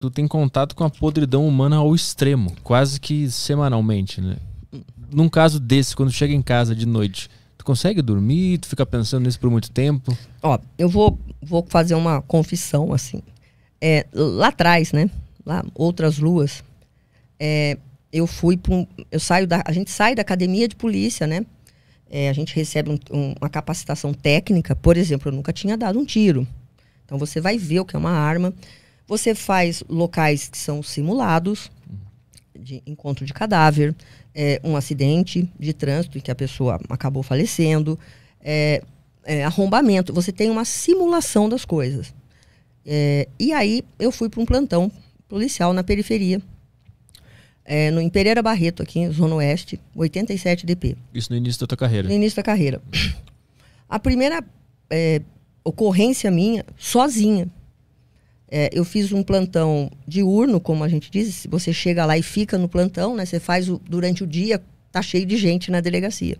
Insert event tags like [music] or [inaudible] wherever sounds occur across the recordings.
tu tem contato com a podridão humana ao extremo, quase que semanalmente, né? Num caso desse, quando chega em casa de noite, tu consegue dormir? Tu fica pensando nisso por muito tempo? Ó, eu vou, vou fazer uma confissão, assim. É, lá atrás, né? Lá, outras luas, é, eu fui para um. Eu saio da, a gente sai da academia de polícia, né? É, a gente recebe um, um, uma capacitação técnica. Por exemplo, eu nunca tinha dado um tiro. Então você vai ver o que é uma arma. Você faz locais que são simulados, de encontro de cadáver, é, um acidente de trânsito em que a pessoa acabou falecendo, é, é, arrombamento. Você tem uma simulação das coisas. É, e aí eu fui para um plantão policial na periferia, é, no, em Pereira Barreto, aqui em Zona Oeste, 87 DP. Isso no início da tua carreira? No início da carreira. A primeira é, ocorrência minha, sozinha, é, eu fiz um plantão diurno, como a gente diz, você chega lá e fica no plantão, né? Você faz o, durante o dia, tá cheio de gente na delegacia.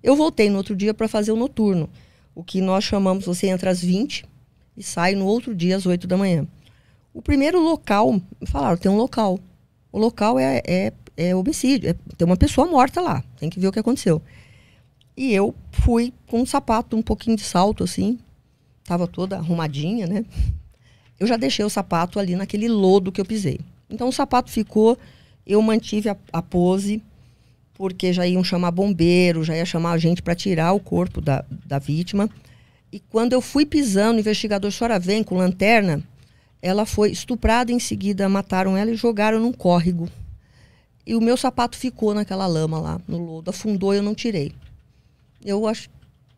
Eu voltei no outro dia para fazer o noturno, o que nós chamamos, você entra às 20 e sai no outro dia às 8 da manhã. O primeiro local, falaram, tem um local. O local é, é, é homicídio, é, tem uma pessoa morta lá, tem que ver o que aconteceu. E eu fui com um sapato, um pouquinho de salto, assim, tava toda arrumadinha, né? eu já deixei o sapato ali naquele lodo que eu pisei. Então o sapato ficou, eu mantive a, a pose, porque já iam chamar bombeiro, já ia chamar a gente para tirar o corpo da, da vítima. E quando eu fui pisando, o investigador Sora vem com lanterna, ela foi estuprada em seguida, mataram ela e jogaram num córrego. E o meu sapato ficou naquela lama lá, no lodo, afundou e eu não tirei. Eu acho,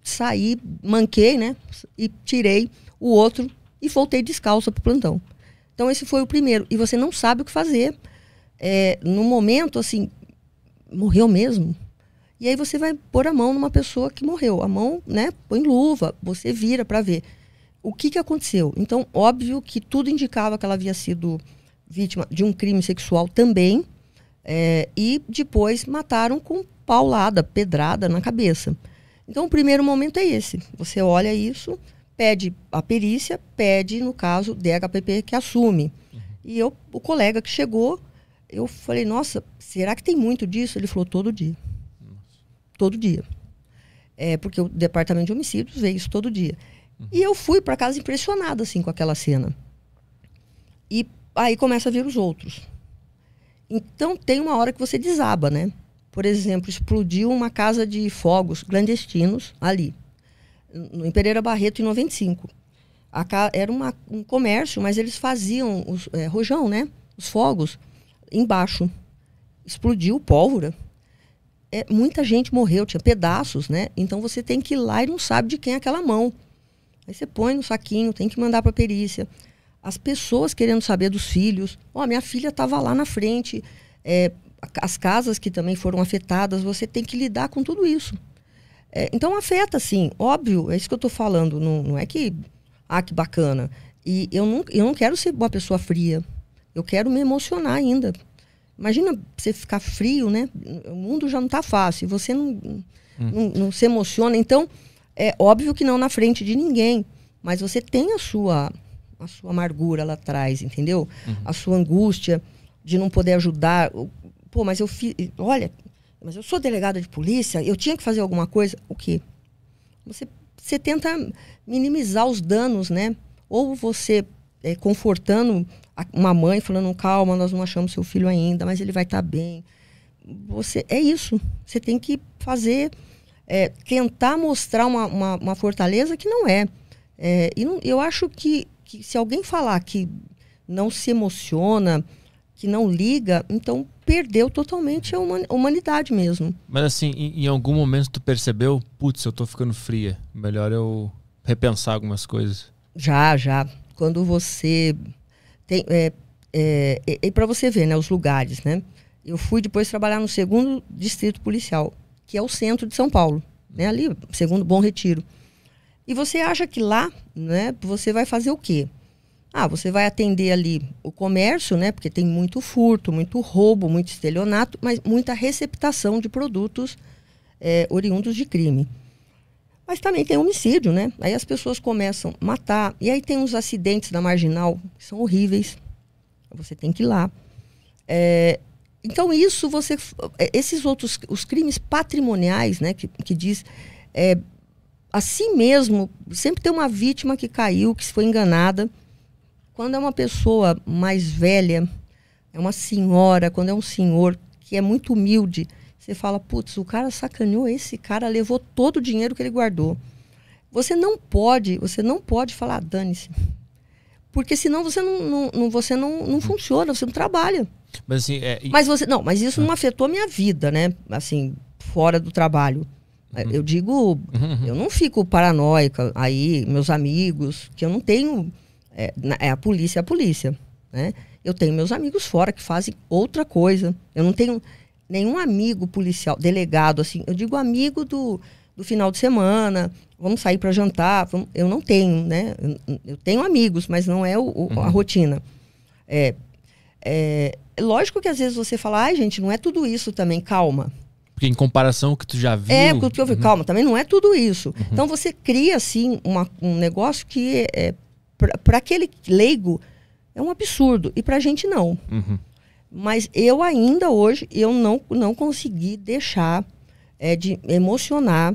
saí, manquei, né? E tirei o outro e voltei descalça para o plantão. Então esse foi o primeiro. E você não sabe o que fazer. É, no momento, assim, morreu mesmo. E aí você vai pôr a mão numa pessoa que morreu. A mão, né, põe luva, você vira para ver o que, que aconteceu. Então, óbvio que tudo indicava que ela havia sido vítima de um crime sexual também. É, e depois mataram com paulada, pedrada na cabeça. Então, o primeiro momento é esse. Você olha isso pede a perícia, pede, no caso, DHPP que assume. Uhum. E eu, o colega que chegou, eu falei, nossa, será que tem muito disso? Ele falou, todo dia. Nossa. Todo dia. É, porque o departamento de homicídios vê isso todo dia. Uhum. E eu fui para casa impressionada, assim, com aquela cena. E aí começa a vir os outros. Então tem uma hora que você desaba, né? Por exemplo, explodiu uma casa de fogos clandestinos ali no, em Pereira Barreto, em 95. A, era uma, um comércio, mas eles faziam os, é, rojão, né? Os fogos embaixo. Explodiu pólvora. É, muita gente morreu, tinha pedaços, né? Então você tem que ir lá e não sabe de quem é aquela mão. Aí você põe no saquinho, tem que mandar para perícia. As pessoas querendo saber dos filhos. Ó, oh, minha filha estava lá na frente. É, as casas que também foram afetadas, você tem que lidar com tudo isso. É, então afeta, sim, óbvio, é isso que eu estou falando, não, não é que. Ah, que bacana. E eu não, eu não quero ser uma pessoa fria. Eu quero me emocionar ainda. Imagina você ficar frio, né? O mundo já não está fácil. Você não, hum. não, não, se emociona. Então, é óbvio que não na frente de ninguém. Mas você tem a sua, a sua amargura lá atrás, entendeu? Uhum. A sua angústia de não poder ajudar. Pô, mas eu fiz. Olha, mas eu sou delegada de polícia, eu tinha que fazer alguma coisa. O quê? Você, você tenta minimizar os danos, né? Ou você é, confortando uma mãe, falando, calma, nós não achamos seu filho ainda, mas ele vai estar tá bem. Você, é isso. Você tem que fazer, é, tentar mostrar uma, uma, uma, fortaleza que não é. é e não, eu acho que, que se alguém falar que não se emociona, que não liga, então perdeu totalmente a humanidade mesmo. Mas assim, em, algum momento tu percebeu, putz, eu tô ficando fria, melhor eu repensar algumas coisas? Já, já. Quando você tem. É, é, e, e para você ver, né, os lugares, né? Eu fui depois trabalhar no segundo distrito policial, que é o centro de São Paulo, né? Ali, segundo Bom Retiro. E você acha que lá, né, você vai fazer o quê? Ah, você vai atender ali o comércio, né? Porque tem muito furto, muito roubo, muito estelionato, mas muita receptação de produtos é, oriundos de crime. Mas também tem homicídio, né? Aí as pessoas começam a matar. E aí tem uns acidentes da marginal que são horríveis. Você tem que ir lá. É, então, isso você. Eh, esses outros. Os crimes patrimoniais, né? Que, que diz. É, a si mesmo, sempre tem uma vítima que caiu, que foi enganada quando é uma pessoa mais velha, é uma senhora, quando é um senhor que é muito humilde, você fala, putz, o cara sacaneou esse cara, levou todo o dinheiro que ele guardou. Você não pode, você não pode falar, ah, dane-se. Porque senão você não, não, não você não, não funciona, você não trabalha. Mas assim, é... Mas você. Não, mas isso não ah. afetou a minha vida, né? Assim, fora do trabalho. Uhum. Eu digo, uhum. uhum. eu não fico paranoica aí, meus amigos, que eu não tenho é, é a polícia, é a polícia. Né? Eu tenho meus amigos fora que fazem outra coisa. Eu não tenho nenhum amigo policial, delegado, assim. Eu digo amigo do, do final de semana, vamos sair para jantar. Vamos, eu não tenho, né? Eu, eu, tenho amigos, mas não é o, o, uhum. a rotina. É, é, lógico que às vezes você fala, ai, gente, não é tudo isso também, calma. Porque em comparação com o que tu já viu. É, o que eu vi, uhum. calma, também não é tudo isso. Uhum. Então você cria, assim, uma, um negócio que é, para aquele leigo, é um absurdo. E para a gente, não. Uhum. Mas eu ainda hoje, eu não, não consegui deixar é, de emocionar,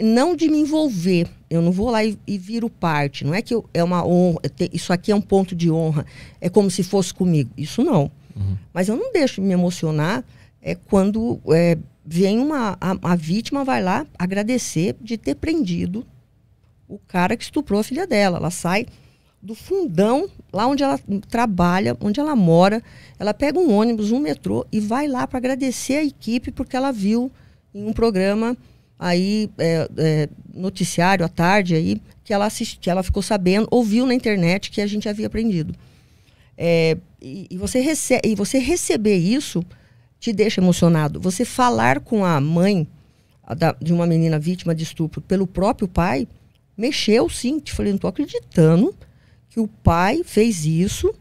não de me envolver. Eu não vou lá e, e viro parte. Não é que eu, é uma honra, isso aqui é um ponto de honra. É como se fosse comigo. Isso não. Uhum. Mas eu não deixo de me emocionar é, quando é, vem uma... A, a vítima vai lá agradecer de ter prendido o cara que estuprou a filha dela. Ela sai do fundão, lá onde ela trabalha, onde ela mora, ela pega um ônibus, um metrô e vai lá para agradecer a equipe porque ela viu em um programa aí é, é, noticiário à tarde aí que ela assist, que ela ficou sabendo, ouviu na internet que a gente havia aprendido. É, e, e, você recebe, e você receber isso te deixa emocionado. Você falar com a mãe a da, de uma menina vítima de estupro pelo próprio pai mexeu sim. Te falei, não tô acreditando que o pai fez isso,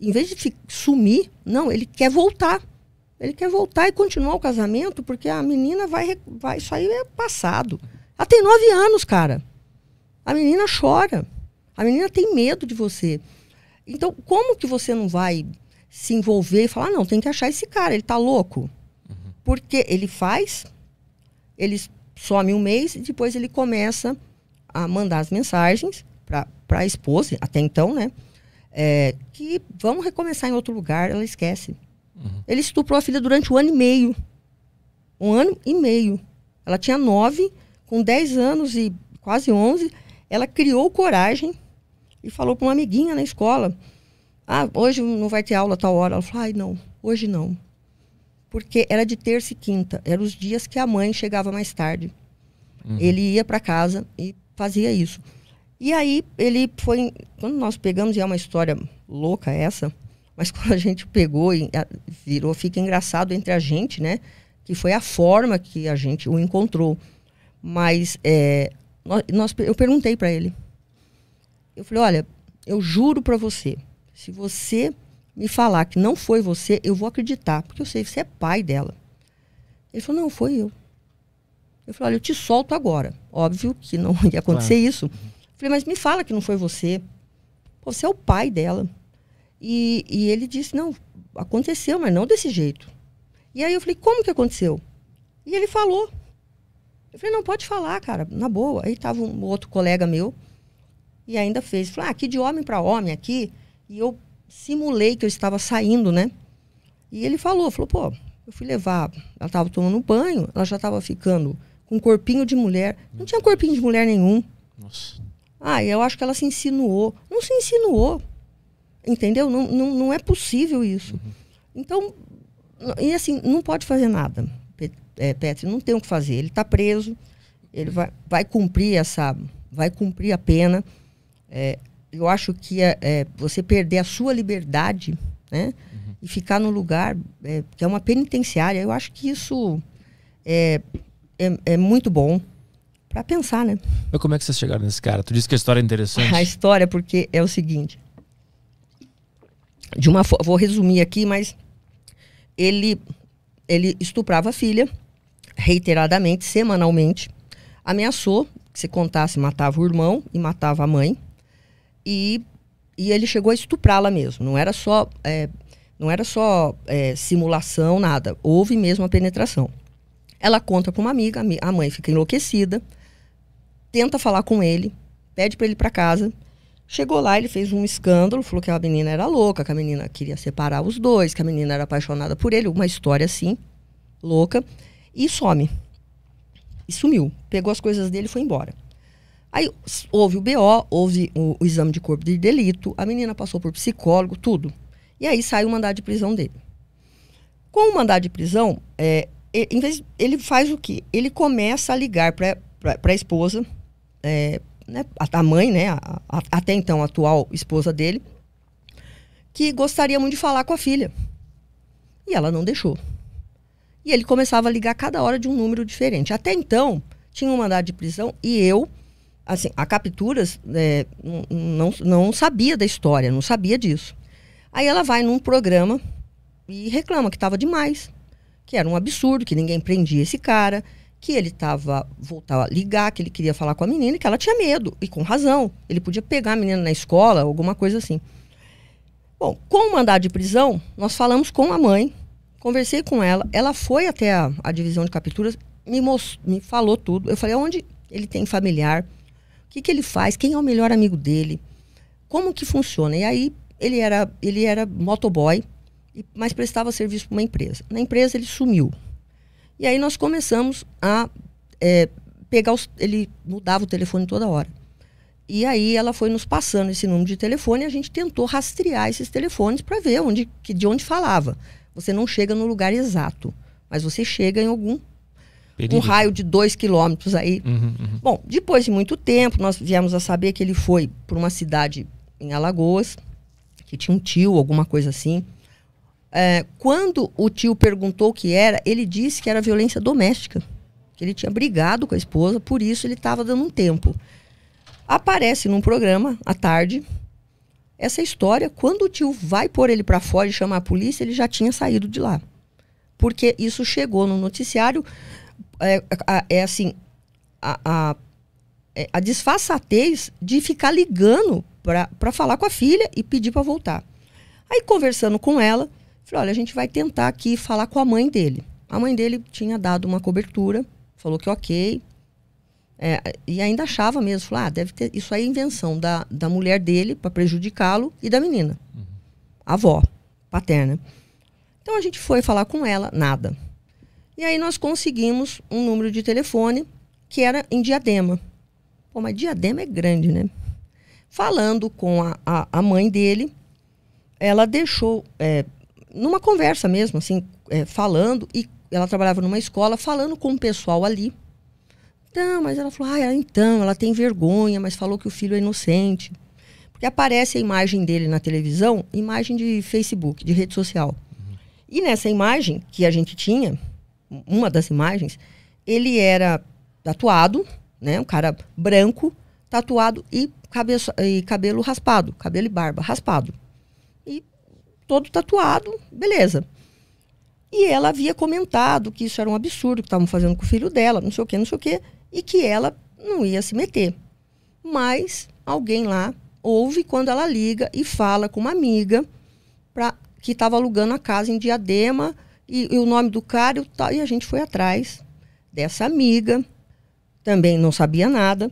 em vez de sumir, não, ele quer voltar. Ele quer voltar e continuar o casamento, porque a menina vai, vai. Isso aí é passado. Ela tem nove anos, cara. A menina chora. A menina tem medo de você. Então, como que você não vai se envolver e falar, não, tem que achar esse cara, ele tá louco? Uhum. Porque ele faz, ele some um mês e depois ele começa a mandar as mensagens para para a esposa, até então, né? É, que vamos recomeçar em outro lugar, ela esquece. Uhum. Ele estuprou a filha durante um ano e meio. Um ano e meio. Ela tinha nove, com dez anos e quase onze, ela criou coragem e falou para uma amiguinha na escola: Ah, hoje não vai ter aula tal hora. Ela falou: Ai, não, hoje não. Porque era de terça e quinta, eram os dias que a mãe chegava mais tarde. Uhum. Ele ia para casa e fazia isso. E aí ele foi. Quando nós pegamos, e é uma história louca essa, mas [laughs] quando a gente pegou, e virou, fica engraçado entre a gente, né? Que foi a forma que a gente o encontrou. Mas é, nós, eu perguntei para ele. Eu falei: olha, eu juro para você, se você me falar que não foi você, eu vou acreditar, porque eu sei que você é pai dela. Ele falou: não, foi eu. Eu falei: olha, eu te solto agora. Óbvio que não [laughs] ia acontecer claro. isso. Uhum. Falei, mas me fala que não foi você. Pô, você é o pai dela. E, e ele disse, não, aconteceu, mas não desse jeito. E aí eu falei, como que aconteceu? E ele falou. Eu falei, não, pode falar, cara, na boa. Aí tava um outro colega meu e ainda fez. Falei, ah, aqui de homem para homem aqui. E eu simulei que eu estava saindo, né? E ele falou, falou, pô, eu fui levar, ela estava tomando banho, ela já estava ficando com um corpinho de mulher. Não tinha corpinho de mulher nenhum. Nossa. Ah, eu acho que ela se insinuou. Não se insinuou. Entendeu? Não, não, não é possível isso. Uhum. Então, e assim, não pode fazer nada. É, Petri não tem o que fazer. Ele está preso, ele vai, vai cumprir essa. Vai cumprir a pena. É, eu acho que é, é você perder a sua liberdade, né? Uhum. E ficar num lugar é, que é uma penitenciária, eu acho que isso é, é muito bom para pensar, né? Mas como é que vocês chegaram nesse cara? Tu disse que a história é interessante. A história, porque é o seguinte. De uma vou resumir aqui, mas ele ele estuprava a filha reiteradamente, semanalmente, ameaçou que se contasse matava o irmão e matava a mãe. E, e ele chegou a estuprá-la mesmo. Não era só é, não era só é, simulação, nada. Houve mesmo a penetração. Ela conta para uma amiga, a mãe fica enlouquecida tenta falar com ele, pede para ele ir para casa. Chegou lá, ele fez um escândalo, falou que a menina era louca, que a menina queria separar os dois, que a menina era apaixonada por ele, uma história assim, louca, e some. E sumiu. Pegou as coisas dele e foi embora. Aí houve o BO, houve o, o, exame de corpo de delito, a menina passou por psicólogo, tudo. E aí saiu o mandado de prisão dele. Com o mandado de prisão, é, ele, em vez, ele faz o quê? Ele começa a ligar para a esposa, é, né, a, mãe, né, a, a, até então a atual esposa dele, que gostaria muito de falar com a filha. E ela não deixou. E ele começava a ligar cada hora de um número diferente. Até então, tinha um mandado de prisão e eu, assim, a capturas é, não, não sabia da história, não sabia disso. Aí ela vai num programa e reclama que estava demais, que era um absurdo, que ninguém prendia esse cara, que ele estava voltar a ligar, que ele queria falar com a menina e que ela tinha medo, e com razão. Ele podia pegar a menina na escola, alguma coisa assim. Bom, com o mandado de prisão, nós falamos com a mãe, conversei com ela, ela foi até a, a divisão de capturas, me, me falou tudo. Eu falei, onde ele tem familiar? O que, que ele faz? Quem é o melhor amigo dele? Como que funciona? E aí, ele era, ele era motoboy, mas prestava serviço para uma empresa. Na empresa, ele sumiu e aí nós começamos a é, pegar os. Ele mudava o telefone toda hora. E aí ela foi nos passando esse número de telefone e a gente tentou rastrear esses telefones para ver onde, que, de onde falava. Você não chega no lugar exato, mas você chega em algum Perigo. um raio de dois quilômetros aí. Uhum, uhum. Bom, depois de muito tempo, nós viemos a saber que ele foi para uma cidade em Alagoas, que tinha um tio, alguma coisa assim é, quando o tio perguntou o que era, ele disse que era violência doméstica. Que ele tinha brigado com a esposa, por isso ele estava dando um tempo. Aparece num programa, à tarde, essa história. Quando o tio vai pôr ele para fora e chamar a polícia, ele já tinha saído de lá. Porque isso chegou no noticiário. É, é assim, a, a, é, a disfarçatez de ficar ligando para falar com a filha e pedir para voltar. Aí, conversando com ela, Falei, olha, a gente vai tentar aqui falar com a mãe dele. A mãe dele tinha dado uma cobertura, falou que ok. É, e ainda achava mesmo, falou, ah, deve ter. Isso aí é invenção da, da mulher dele para prejudicá-lo e da menina. Uhum. A avó, paterna. Então a gente foi falar com ela, nada. E aí nós conseguimos um número de telefone que era em diadema. Pô, mas diadema é grande, né? Falando com a, a, a mãe dele, ela deixou. É, numa conversa mesmo, assim, é, falando, e ela trabalhava numa escola, falando com o pessoal ali. Então, mas ela falou, ah, é, então, ela tem vergonha, mas falou que o filho é inocente. Porque aparece a imagem dele na televisão, imagem de Facebook, de rede social. Uhum. E nessa imagem que a gente tinha, uma das imagens, ele era tatuado, né? Um cara branco, tatuado e, cabeça, e cabelo raspado, cabelo e barba raspado todo tatuado, beleza. E ela havia comentado que isso era um absurdo que estavam fazendo com o filho dela, não sei o que, não sei o que, e que ela não ia se meter. Mas alguém lá ouve quando ela liga e fala com uma amiga pra, que estava alugando a casa em Diadema e, e o nome do cara e, tal, e a gente foi atrás dessa amiga, também não sabia nada.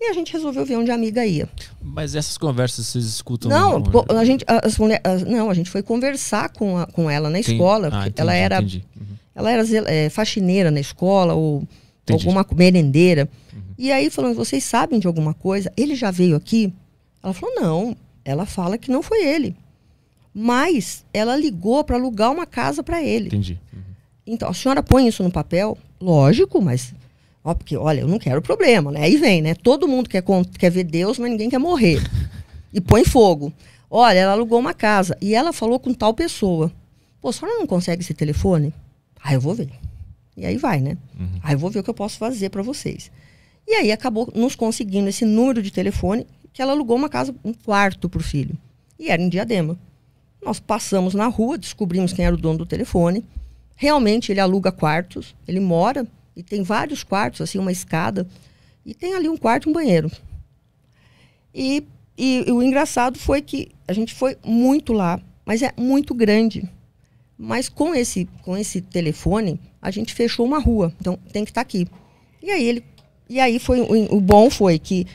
E a gente resolveu ver onde a amiga ia. Mas essas conversas vocês escutam? Não, a gente, as não, a gente foi conversar com, a, com ela na escola. Ah, entendi, ela era, uhum. ela era é, faxineira na escola ou entendi. alguma merendeira. Uhum. E aí falando, vocês sabem de alguma coisa? Ele já veio aqui? Ela falou, não. Ela fala que não foi ele. Mas ela ligou para alugar uma casa para ele. Entendi. Uhum. Então, a senhora põe isso no papel? Lógico, mas Ó, porque, olha, eu não quero problema, né? Aí vem, né? Todo mundo quer, quer ver Deus, mas ninguém quer morrer. [laughs] E põe fogo. Olha, ela alugou uma casa e ela falou com tal pessoa. Pô, a senhora não consegue esse telefone? aí ah, eu vou ver. E aí vai, né? Uhum. Aí ah, eu vou ver o que eu posso fazer para vocês. E aí acabou nos conseguindo esse número de telefone que ela alugou uma casa, um quarto pro filho. E era em Diadema. Nós passamos na rua, descobrimos quem era o dono do telefone. Realmente ele aluga quartos, ele mora e tem vários quartos, assim, uma escada. E tem ali um quarto e um banheiro. E, e, e o engraçado foi que a gente foi muito lá, mas é muito grande. Mas com esse, com esse telefone, a gente fechou uma rua. Então, tem que estar tá aqui. E aí ele. E aí foi o, o bom foi que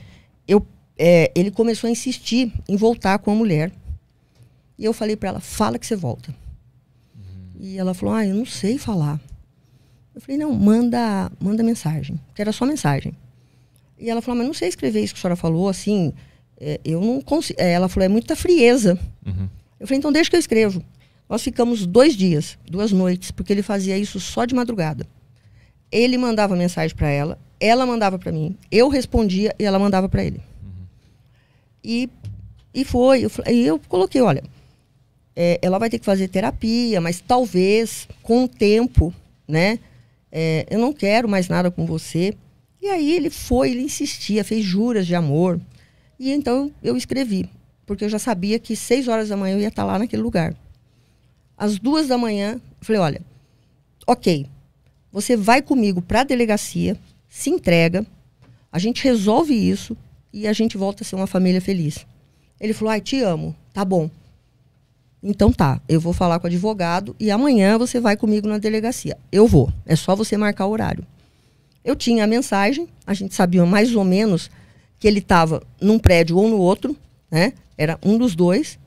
eu, é, ele começou a insistir em voltar com a mulher. E eu falei para ela, fala que você volta. Uhum. E ela falou, ah, eu não sei falar. Eu falei, não, manda, manda mensagem. Que era só mensagem. E ela falou, ah, mas não sei escrever isso que a senhora falou, assim, é, eu não consigo. É, ela falou, é muita frieza. Uhum. Eu falei, então deixa que eu escrevo. Nós ficamos dois dias, duas noites, porque ele fazia isso só de madrugada. Ele mandava mensagem para ela, ela mandava para mim, eu respondia e ela mandava para ele. Uhum. E, e foi. Eu, eu coloquei, olha, é, ela vai ter que fazer terapia, mas talvez com o tempo, né? é, eu não quero mais nada com você. E aí ele foi, ele insistia, fez juras de amor. E então eu escrevi, porque eu já sabia que seis horas da manhã eu ia estar lá naquele lugar. Às duas da manhã, eu falei, olha, ok, você vai comigo para a delegacia, se entrega, a gente resolve isso e a gente volta a ser uma família feliz. Ele falou, ai, te amo, tá bom. Então tá, eu vou falar com o advogado e amanhã você vai comigo na delegacia. Eu vou, é só você marcar o horário. Eu tinha a mensagem, a gente sabia mais ou menos que ele estava num prédio ou no outro, né? Era um dos dois,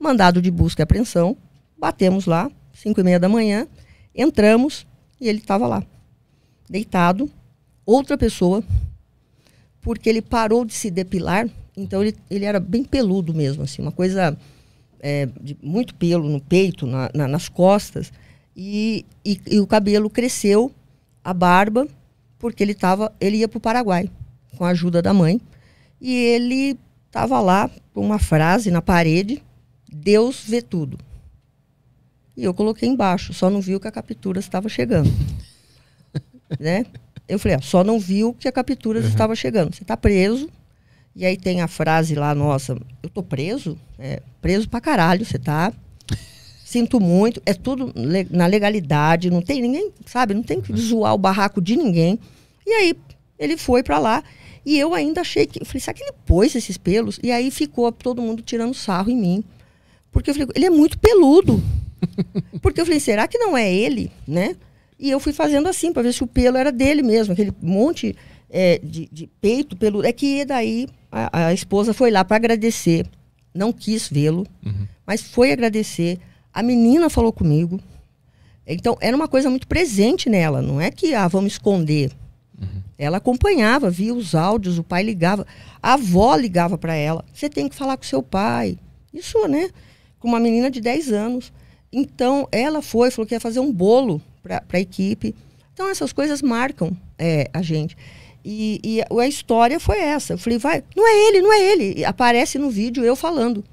mandado de busca e apreensão. Batemos lá, cinco e meia da manhã, entramos e ele estava lá, deitado, outra pessoa, porque ele parou de se depilar, então ele, ele era bem peludo mesmo, assim, uma coisa é, de, muito pelo no peito, na, na, nas costas, e, e, e, o cabelo cresceu, a barba, porque ele, tava, ele ia para o Paraguai com a ajuda da mãe. E ele estava lá com uma frase na parede: Deus vê tudo. E eu coloquei embaixo, só não viu que a captura estava chegando. [laughs] né? Eu falei: só não viu que a captura uhum. estava chegando. Você está preso, e aí tem a frase lá, nossa, eu tô preso? É, preso pra caralho, você tá? [laughs] Sinto muito, é tudo le na legalidade, não tem ninguém, sabe? Não tem que zoar o barraco de ninguém. E aí ele foi para lá e eu ainda achei que, falei, será que ele pôs esses pelos? E aí ficou todo mundo tirando sarro em mim. Porque eu falei, ele é muito peludo. [laughs] Porque eu falei, será que não é ele, né? E eu fui fazendo assim para ver se o pelo era dele mesmo, aquele monte é, de, de, peito pelo É que daí a, a esposa foi lá para agradecer, não quis vê-lo, uhum. mas foi agradecer. A menina falou comigo. Então, era uma coisa muito presente nela, não é que, ah, vamos esconder. Uhum. Ela acompanhava, via os áudios, o pai ligava, a avó ligava para ela: você tem que falar com seu pai. Isso, né? Com uma menina de 10 anos. Então, ela foi, falou que ia fazer um bolo para a equipe. Então, essas coisas marcam é, a gente. E, e a história foi essa. Eu falei, vai, não é ele, não é ele. E aparece no vídeo eu falando.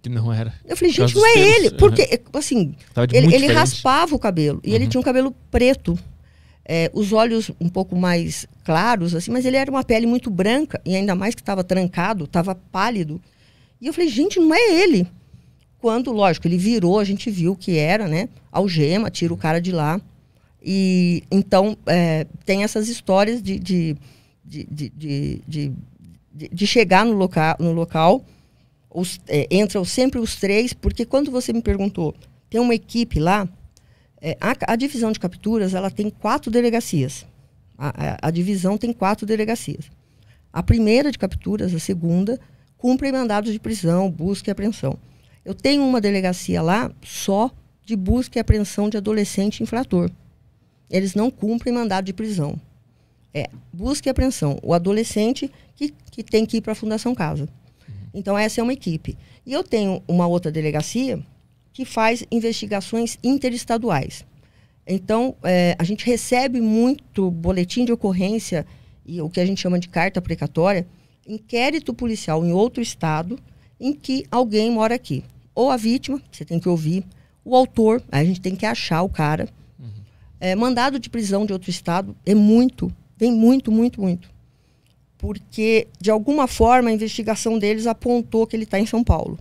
Que não era. Eu falei, gente, não é pelos. ele. Porque, uhum. assim, ele, ele raspava o cabelo. E uhum. ele tinha um cabelo preto. É, os olhos um pouco mais claros, assim, mas ele era uma pele muito branca, e ainda mais que estava trancado, estava pálido. E eu falei, gente, não é ele. Quando, lógico, ele virou, a gente viu que era, né? Algema, tira o cara de lá. E então é, tem essas histórias de, de, de, de, de, de, de, chegar no local, no local os, é, entram sempre os três, porque quando você me perguntou, tem uma equipe lá, é, a, a, divisão de capturas ela tem quatro delegacias. A, a, a, divisão tem quatro delegacias. A primeira de capturas, a segunda, cumpre mandados de prisão, busca e apreensão. Eu tenho uma delegacia lá só de busca e apreensão de adolescente infrator eles não cumprem mandado de prisão. É busca e apreensão. O adolescente que, que tem que ir para a Fundação Casa. Então, essa é uma equipe. E eu tenho uma outra delegacia que faz investigações interestaduais. Então, é, a gente recebe muito boletim de ocorrência e o que a gente chama de carta precatória, inquérito policial em outro estado em que alguém mora aqui. Ou a vítima, você tem que ouvir, o autor, a gente tem que achar o cara é, mandado de prisão de outro estado é muito, tem muito, muito, muito. Porque, de alguma forma, a investigação deles apontou que ele está em São Paulo.